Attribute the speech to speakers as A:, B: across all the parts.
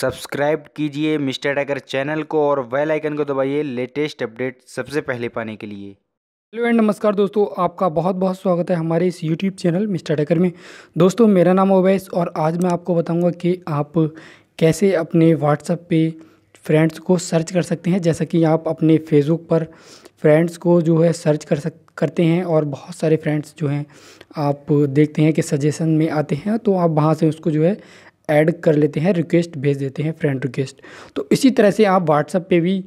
A: subscribe कीजिए mister tiger channel को और बेल आइकन को दबाइए लेटेस्ट अपडेट सबसे पहले पाने के लिए हेलो एंड नमस्कार दोस्तों आपका बहुत बहुत स्वागत है हमारे इस यूट्यूब चैनल मिस्टर टाइगर में दोस्तों मेरा नाम ओवैस और आज मैं आपको बताऊंगा कि आप कैसे अपने व्हाट्सएप पे फ्रेंड्स को सर्च कर सकते हैं जैसा कि आप अपने फेसबुक पर फ्रेंड्स को जो है सर्च कर सक करते हैं और बहुत सारे फ्रेंड्स जो हैं आप देखते हैं कि सजेशन में आते हैं तो आप वहाँ से उसको जो है ऐड कर लेते हैं रिक्वेस्ट भेज देते हैं फ्रेंड रिक्वेस्ट तो इसी तरह से आप व्हाट्सअप पे भी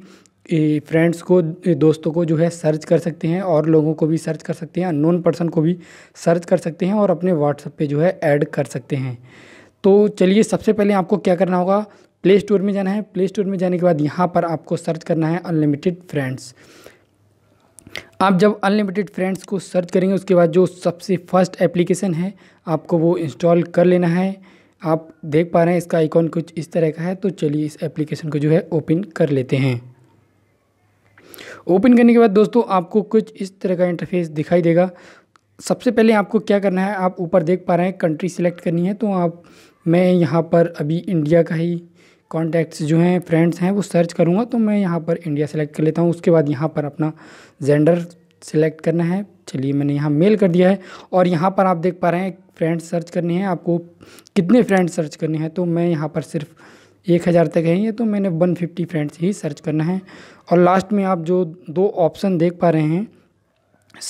A: फ्रेंड्स को दोस्तों को जो है सर्च कर सकते हैं और लोगों को भी सर्च कर सकते हैं अननोन पर्सन को भी सर्च कर सकते हैं और अपने व्हाट्सअप पे जो है ऐड कर सकते हैं तो चलिए सबसे पहले आपको क्या करना होगा प्ले स्टोर में जाना है प्ले स्टोर में जाने के बाद यहाँ पर आपको सर्च करना है अनलिमिटेड फ्रेंड्स आप जब अनलिमिटेड फ्रेंड्स को सर्च करेंगे उसके बाद जो सबसे फर्स्ट एप्लीकेशन है आपको वो इंस्टॉल कर लेना है आप देख पा रहे हैं इसका आइकॉन कुछ इस तरह का है तो चलिए इस एप्लीकेशन को जो है ओपन कर लेते हैं ओपन करने के बाद दोस्तों आपको कुछ इस तरह का इंटरफेस दिखाई देगा सबसे पहले आपको क्या करना है आप ऊपर देख पा रहे हैं कंट्री सिलेक्ट करनी है तो आप मैं यहाँ पर अभी इंडिया का ही कॉन्टैक्ट्स जो हैं फ्रेंड्स हैं वो सर्च करूँगा तो मैं यहाँ पर इंडिया सेलेक्ट कर लेता हूँ उसके बाद यहाँ पर अपना जेंडर सिलेक्ट करना है चलिए मैंने यहाँ मेल कर दिया है और यहाँ पर आप देख पा रहे हैं फ्रेंड सर्च करनी है आपको कितने फ्रेंड सर्च करने हैं तो मैं यहाँ पर सिर्फ एक हज़ार तक है ये तो मैंने वन फिफ्टी फ्रेंड्स ही सर्च करना है और लास्ट में आप जो दो ऑप्शन देख पा रहे हैं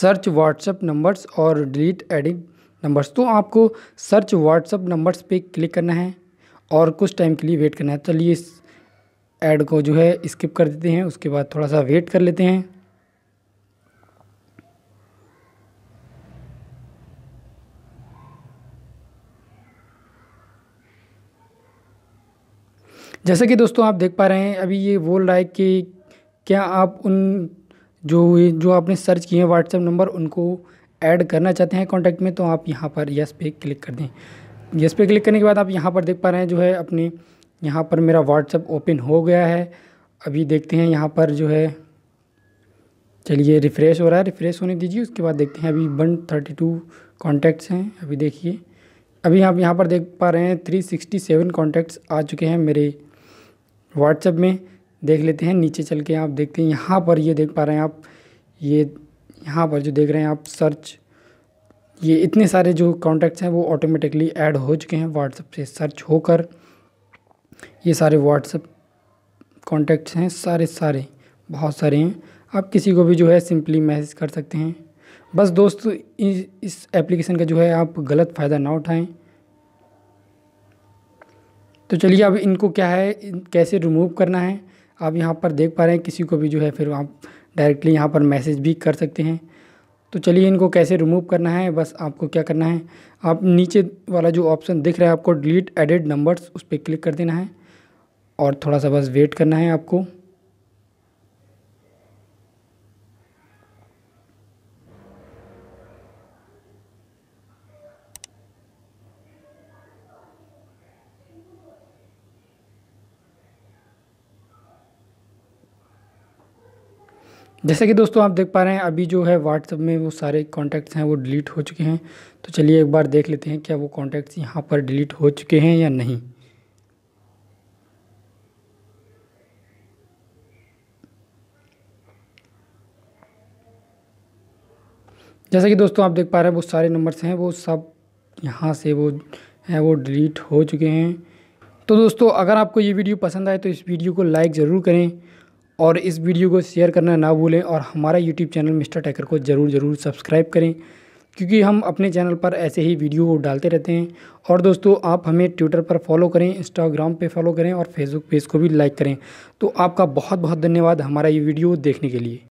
A: सर्च व्हाट्सअप नंबर्स और डिलीट एडिंग नंबर्स तो आपको सर्च व्हाट्सअप नंबर्स पे क्लिक करना है और कुछ टाइम के लिए वेट करना है चलिए इस एड को जो है स्किप कर देते हैं उसके बाद थोड़ा सा वेट कर लेते हैं जैसे कि दोस्तों आप देख पा रहे हैं अभी ये बोल रहा है कि क्या आप उन जो जो आपने सर्च किए हैं व्हाट्सएप नंबर उनको ऐड करना चाहते हैं कॉन्टैक्ट में तो आप यहाँ पर यस पे क्लिक कर दें यस पे क्लिक करने के बाद आप यहाँ पर देख पा रहे हैं जो है अपने यहाँ पर मेरा व्हाट्सएप ओपन हो गया है अभी देखते हैं यहाँ पर जो है चलिए रिफ़्रेश हो रहा है रिफ़्रेश होने दीजिए उसके बाद देखते हैं अभी वन थर्टी टू कॉन्टैक्ट्स हैं अभी देखिए अभी आप यहाँ पर देख पा रहे हैं थ्री सिक्सटी सेवन कॉन्टैक्ट्स आ चुके हैं मेरे व्हाट्सएप में देख लेते हैं नीचे चल के आप देखते हैं यहाँ पर ये देख पा रहे हैं आप ये यहाँ पर जो देख रहे हैं आप सर्च ये इतने सारे जो कॉन्टैक्ट्स हैं वो ऑटोमेटिकली ऐड हो चुके हैं व्हाट्सएप से सर्च होकर ये सारे व्हाट्सएप कॉन्टैक्ट्स हैं सारे सारे बहुत सारे हैं आप किसी को भी जो है सिंपली मैसेज कर सकते हैं बस दोस्त इस एप्लीकेशन का जो है आप गलत फ़ायदा ना उठाएं तो चलिए अब इनको क्या है कैसे रिमूव करना है आप यहाँ पर देख पा रहे हैं किसी को भी जो है फिर आप डायरेक्टली यहाँ पर मैसेज भी कर सकते हैं तो चलिए इनको कैसे रिमूव करना है बस आपको क्या करना है आप नीचे वाला जो ऑप्शन दिख रहा है आपको डिलीट एडिड नंबर्स उस पर क्लिक कर देना है और थोड़ा सा बस वेट करना है आपको जैसे कि दोस्तों आप देख पा रहे हैं अभी जो है व्हाट्सअप में वो सारे कॉन्टैक्ट्स हैं वो डिलीट हो चुके हैं तो चलिए एक बार देख लेते हैं क्या वो कॉन्टैक्ट्स यहाँ पर डिलीट हो चुके हैं या नहीं जैसा कि दोस्तों आप देख पा रहे हैं वो सारे नंबर्स हैं वो सब यहाँ से वो हैं वो डिलीट हो चुके हैं तो दोस्तों अगर आपको ये वीडियो पसंद आए तो इस वीडियो को लाइक ज़रूर करें और इस वीडियो को शेयर करना ना भूलें और हमारा यूट्यूब चैनल मिस्टर टैकर को ज़रूर ज़रूर सब्सक्राइब करें क्योंकि हम अपने चैनल पर ऐसे ही वीडियो डालते रहते हैं और दोस्तों आप हमें ट्विटर पर फॉलो करें इंस्टाग्राम पे फॉलो करें और फेसबुक पेज को भी लाइक करें तो आपका बहुत बहुत धन्यवाद हमारा ये वीडियो देखने के लिए